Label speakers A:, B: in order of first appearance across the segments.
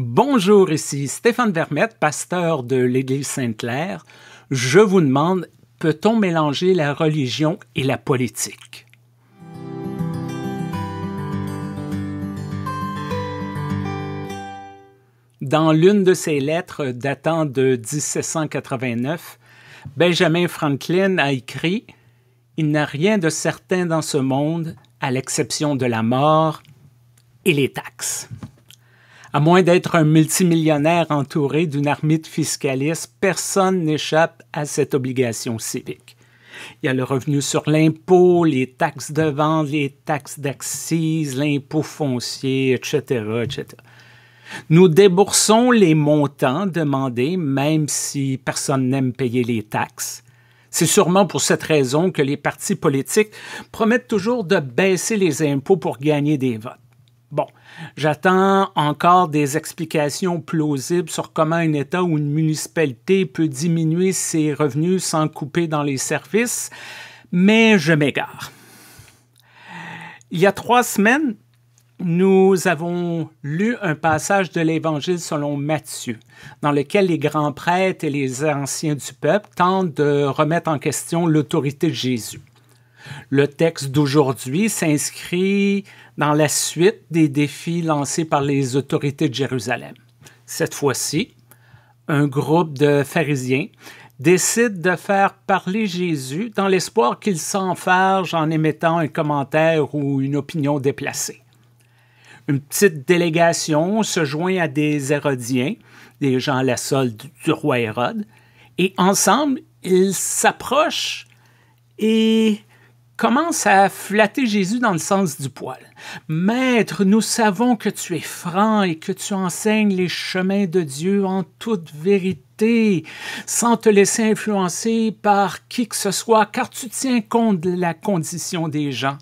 A: Bonjour, ici Stéphane Vermette, pasteur de l'Église Sainte-Claire. Je vous demande, peut-on mélanger la religion et la politique? Dans l'une de ses lettres datant de 1789, Benjamin Franklin a écrit Il n'y a rien de certain dans ce monde, à l'exception de la mort et les taxes. À moins d'être un multimillionnaire entouré d'une armée de fiscalistes, personne n'échappe à cette obligation civique. Il y a le revenu sur l'impôt, les taxes de vente, les taxes d'accise, l'impôt foncier, etc., etc. Nous déboursons les montants demandés, même si personne n'aime payer les taxes. C'est sûrement pour cette raison que les partis politiques promettent toujours de baisser les impôts pour gagner des votes. Bon, j'attends encore des explications plausibles sur comment un État ou une municipalité peut diminuer ses revenus sans couper dans les services, mais je m'égare. Il y a trois semaines, nous avons lu un passage de l'Évangile selon Matthieu, dans lequel les grands prêtres et les anciens du peuple tentent de remettre en question l'autorité de Jésus. Le texte d'aujourd'hui s'inscrit dans la suite des défis lancés par les autorités de Jérusalem. Cette fois-ci, un groupe de pharisiens décide de faire parler Jésus dans l'espoir qu'il s'enfarge en émettant un commentaire ou une opinion déplacée. Une petite délégation se joint à des Hérodiens, des gens à la solde du roi Hérode, et ensemble, ils s'approchent et commence à flatter Jésus dans le sens du poil. Maître, nous savons que tu es franc et que tu enseignes les chemins de Dieu en toute vérité, sans te laisser influencer par qui que ce soit, car tu tiens compte de la condition des gens.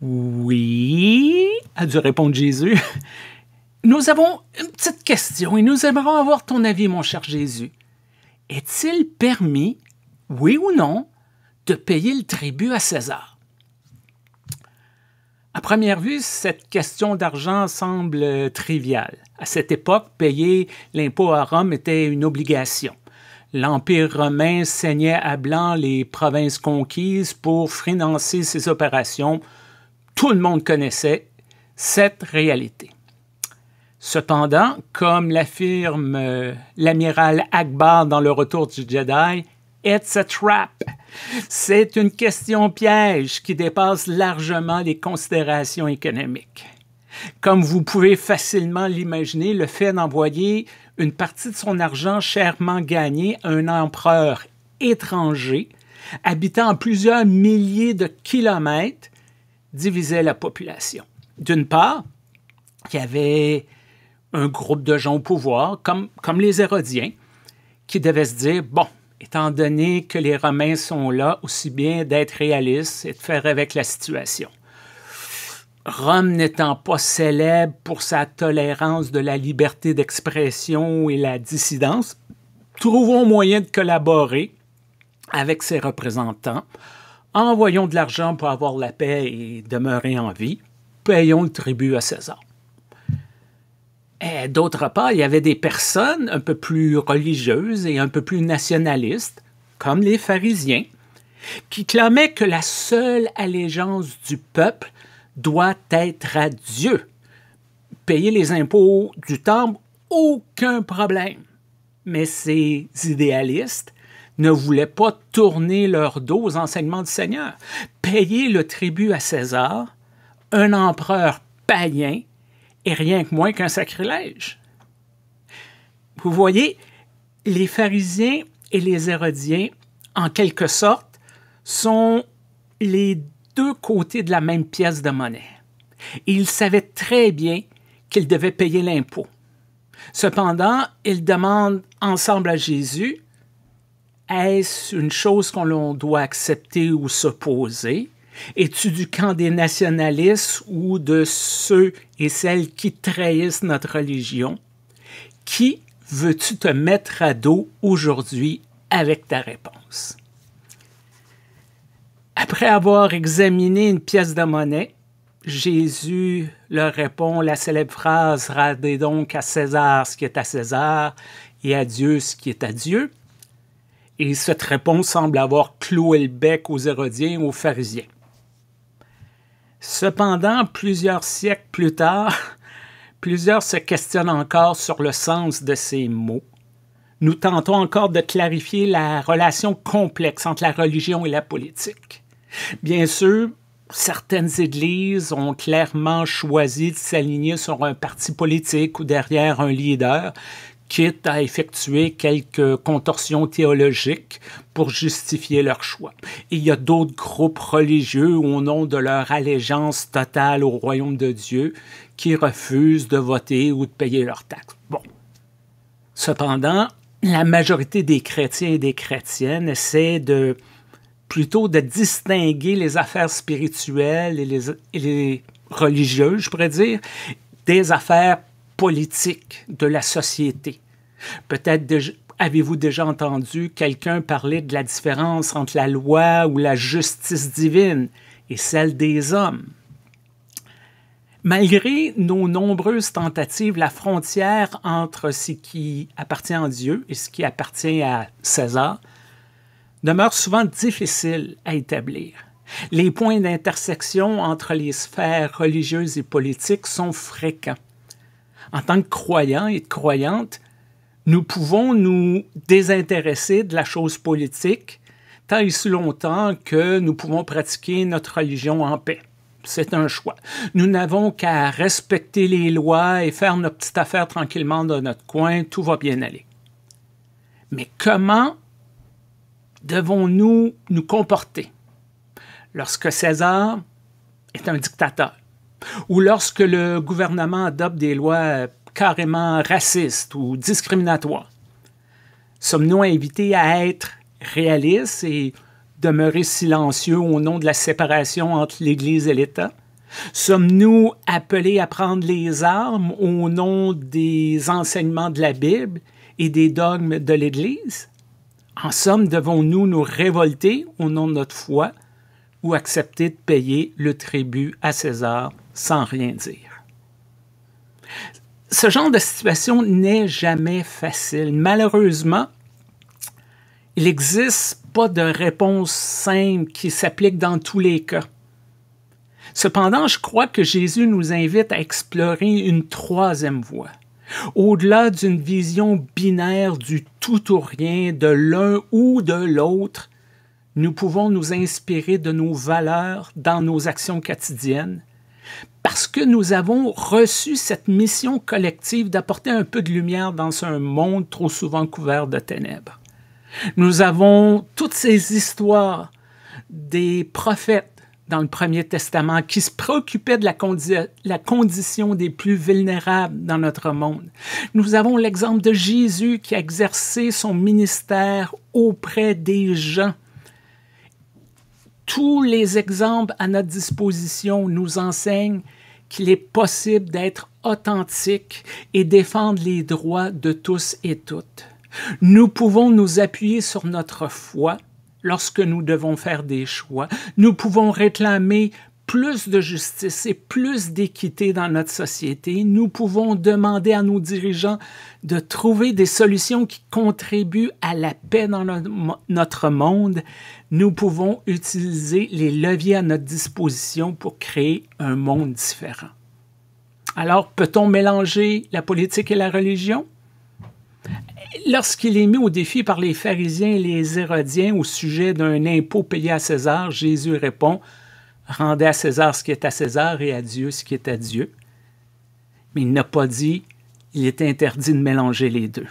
A: Oui, a dû répondre Jésus. Nous avons une petite question et nous aimerons avoir ton avis, mon cher Jésus. Est-il permis, oui ou non, de payer le tribut à César. À première vue, cette question d'argent semble triviale. À cette époque, payer l'impôt à Rome était une obligation. L'Empire romain saignait à blanc les provinces conquises pour financer ses opérations. Tout le monde connaissait cette réalité. Cependant, comme l'affirme euh, l'amiral Akbar dans Le Retour du Jedi, trap. C'est une question piège qui dépasse largement les considérations économiques. Comme vous pouvez facilement l'imaginer, le fait d'envoyer une partie de son argent chèrement gagné à un empereur étranger, habitant plusieurs milliers de kilomètres, divisait la population. D'une part, il y avait un groupe de gens au pouvoir, comme, comme les Hérodiens, qui devaient se dire, bon, étant donné que les Romains sont là, aussi bien d'être réalistes et de faire avec la situation. Rome n'étant pas célèbre pour sa tolérance de la liberté d'expression et la dissidence, trouvons moyen de collaborer avec ses représentants, envoyons de l'argent pour avoir la paix et demeurer en vie, payons le tribut à César. Eh, d'autre part, il y avait des personnes un peu plus religieuses et un peu plus nationalistes, comme les pharisiens, qui clamaient que la seule allégeance du peuple doit être à Dieu. Payer les impôts du temple, aucun problème. Mais ces idéalistes ne voulaient pas tourner leur dos aux enseignements du Seigneur. Payer le tribut à César, un empereur païen, rien que moins qu'un sacrilège. Vous voyez, les pharisiens et les hérodiens, en quelque sorte, sont les deux côtés de la même pièce de monnaie. ils savaient très bien qu'ils devaient payer l'impôt. Cependant, ils demandent ensemble à Jésus, est-ce une chose qu'on doit accepter ou s'opposer? Es-tu du camp des nationalistes ou de ceux et celles qui trahissent notre religion? Qui veux-tu te mettre à dos aujourd'hui avec ta réponse? Après avoir examiné une pièce de monnaie, Jésus leur répond la célèbre phrase Rendez donc à César ce qui est à César et à Dieu ce qui est à Dieu. Et cette réponse semble avoir cloué le bec aux Hérodiens, aux pharisiens. Cependant, plusieurs siècles plus tard, plusieurs se questionnent encore sur le sens de ces mots. Nous tentons encore de clarifier la relation complexe entre la religion et la politique. Bien sûr, certaines églises ont clairement choisi de s'aligner sur un parti politique ou derrière un leader, quitte à effectuer quelques contorsions théologiques pour justifier leur choix. il y a d'autres groupes religieux au nom de leur allégeance totale au royaume de Dieu qui refusent de voter ou de payer leurs taxes. Bon. Cependant, la majorité des chrétiens et des chrétiennes essaient de plutôt de distinguer les affaires spirituelles et et religieuses, je pourrais dire, des affaires politique de la société. Peut-être avez-vous déjà entendu quelqu'un parler de la différence entre la loi ou la justice divine et celle des hommes? Malgré nos nombreuses tentatives, la frontière entre ce qui appartient à Dieu et ce qui appartient à César demeure souvent difficile à établir. Les points d'intersection entre les sphères religieuses et politiques sont fréquents en tant que croyants et de croyantes, nous pouvons nous désintéresser de la chose politique tant et si longtemps que nous pouvons pratiquer notre religion en paix. C'est un choix. Nous n'avons qu'à respecter les lois et faire notre petite affaire tranquillement dans notre coin, tout va bien aller. Mais comment devons-nous nous comporter lorsque César est un dictateur? ou lorsque le gouvernement adopte des lois euh, carrément racistes ou discriminatoires. Sommes-nous invités à être réalistes et demeurer silencieux au nom de la séparation entre l'Église et l'État? Sommes-nous appelés à prendre les armes au nom des enseignements de la Bible et des dogmes de l'Église? En somme, devons-nous nous révolter au nom de notre foi ou accepter de payer le tribut à César sans rien dire. Ce genre de situation n'est jamais facile. Malheureusement, il n'existe pas de réponse simple qui s'applique dans tous les cas. Cependant, je crois que Jésus nous invite à explorer une troisième voie, au-delà d'une vision binaire du tout ou rien, de l'un ou de l'autre, nous pouvons nous inspirer de nos valeurs dans nos actions quotidiennes parce que nous avons reçu cette mission collective d'apporter un peu de lumière dans un monde trop souvent couvert de ténèbres. Nous avons toutes ces histoires des prophètes dans le Premier Testament, qui se préoccupaient de la, la, condition des plus vulnérables dans notre monde. Nous avons l'exemple de Jésus qui a exercé son ministère auprès des gens tous les exemples à notre disposition nous enseignent qu'il est possible d'être authentique et défendre les droits de tous et toutes. Nous pouvons nous appuyer sur notre foi lorsque nous devons faire des choix. Nous pouvons réclamer plus de justice et plus d'équité dans notre société. Nous pouvons demander à nos dirigeants de trouver des solutions qui contribuent à la paix dans notre monde. Nous pouvons utiliser les leviers à notre disposition pour créer un monde différent. Alors, peut-on mélanger la politique et la religion? Lorsqu'il est mis au défi par les pharisiens et les hérodiens au sujet d'un impôt payé à César, Jésus répond rendez à César ce qui est à César et à Dieu ce qui est à Dieu. Mais il n'a pas dit, il est interdit de mélanger les deux.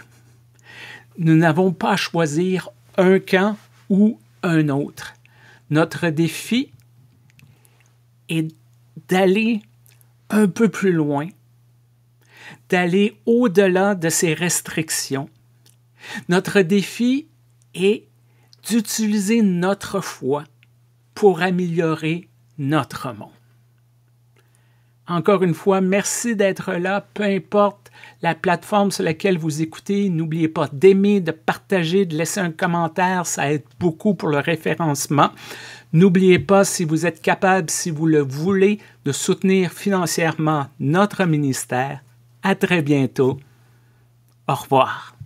A: Nous n'avons pas à choisir un camp ou un autre. Notre défi est d'aller un peu plus loin, d'aller au-delà de ces restrictions. Notre défi est d'utiliser notre foi pour améliorer notre monde. Encore une fois, merci d'être là, peu importe la plateforme sur laquelle vous écoutez. N'oubliez pas d'aimer, de partager, de laisser un commentaire, ça aide beaucoup pour le référencement. N'oubliez pas, si vous êtes capable, si vous le voulez, de soutenir financièrement notre ministère. À très bientôt. Au revoir.